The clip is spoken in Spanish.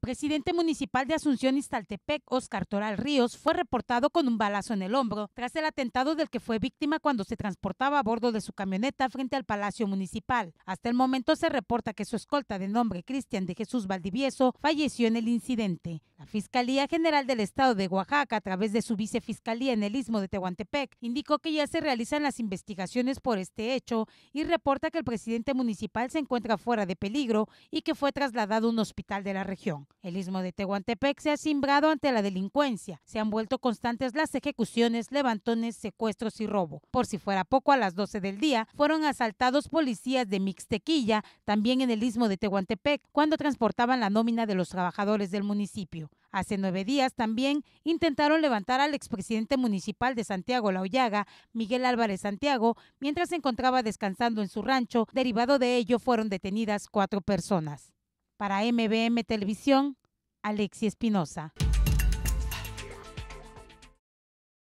presidente municipal de Asunción Iztaltepec, Oscar Toral Ríos, fue reportado con un balazo en el hombro tras el atentado del que fue víctima cuando se transportaba a bordo de su camioneta frente al Palacio Municipal. Hasta el momento se reporta que su escolta de nombre Cristian de Jesús Valdivieso falleció en el incidente. La Fiscalía General del Estado de Oaxaca, a través de su vicefiscalía en el Istmo de Tehuantepec, indicó que ya se realizan las investigaciones por este hecho y reporta que el presidente municipal se encuentra fuera de peligro y que fue trasladado a un hospital de la región. El Istmo de Tehuantepec se ha simbrado ante la delincuencia. Se han vuelto constantes las ejecuciones, levantones, secuestros y robo. Por si fuera poco, a las 12 del día fueron asaltados policías de Mixtequilla, también en el Istmo de Tehuantepec, cuando transportaban la nómina de los trabajadores del municipio. Hace nueve días también intentaron levantar al expresidente municipal de Santiago La Ollaga, Miguel Álvarez Santiago, mientras se encontraba descansando en su rancho. Derivado de ello fueron detenidas cuatro personas. Para MBM Televisión, Alexi Espinosa.